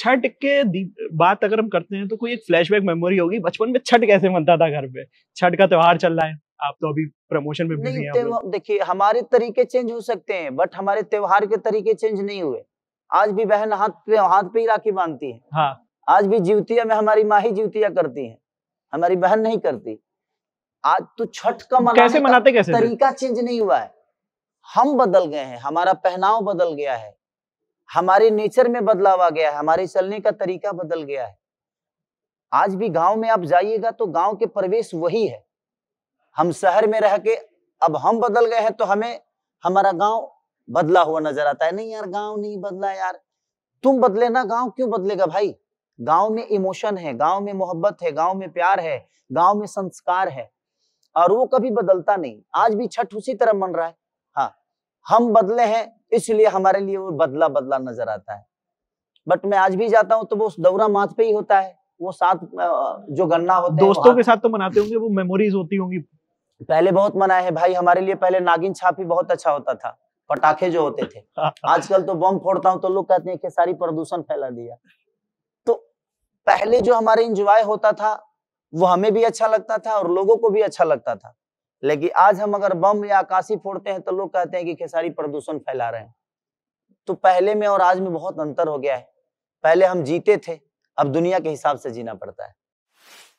छठ के बात अगर हम करते हैं तो कोई एक फ्लैशबैक मेमोरी होगी बचपन में छठ कैसे मनता था घर पे छठ का त्योहार चल रहा है आप तो अभी प्रमोशन में बिजी हैं देखिए हमारे तरीके चेंज हो सकते हैं बट हमारे त्योहार के तरीके चेंज नहीं हुए आज भी बहन हाथ पे हाथ पे ही राखी बांधती है हाँ। आज भी जीवतिया में हमारी माँ ही जीवतिया करती है हमारी बहन नहीं करती आज तो छठ का मना कैसे मनाते कैसे तरीका चेंज नहीं हुआ है हम बदल गए हैं हमारा पहनाव बदल गया है हमारे नेचर में बदलाव आ गया है हमारे चलने का तरीका बदल गया है आज भी गांव में आप जाइएगा तो गांव के प्रवेश वही है हम शहर में रह के अब हम बदल गए हैं तो हमें हमारा गांव बदला हुआ नजर आता है नहीं यार गांव नहीं बदला यार तुम बदले ना गांव क्यों बदलेगा भाई गांव में इमोशन है गांव में मोहब्बत है गांव में प्यार है गांव में संस्कार है और वो कभी बदलता नहीं आज भी छठ उसी तरह मन रहा है हाँ हम बदले हैं इसलिए हमारे लिए वो बदला बदला नजर आता है बट मैं आज भी जाता हूँ तो वो उस दौरा माथ पे ही होता है वो साथ जो गन्ना होता है दोस्तों के साथ तो मनाते होंगे वो मेमोरीज होती होंगी पहले बहुत मनाए है भाई हमारे लिए पहले नागिन छाप ही बहुत अच्छा होता था पटाखे जो होते थे आजकल तो बम फोड़ता हूँ तो लोग कहते हैं कि सारी प्रदूषण फैला दिया तो पहले जो हमारे इंजॉय होता था वो हमें भी अच्छा लगता था और लोगों को भी अच्छा लगता था लेकिन आज हम अगर बम या आकाशी फोड़ते हैं तो लोग कहते हैं कि खेसारी प्रदूषण फैला रहे हैं तो पहले में और आज में बहुत अंतर हो गया है पहले हम जीते थे अब दुनिया के हिसाब से जीना पड़ता है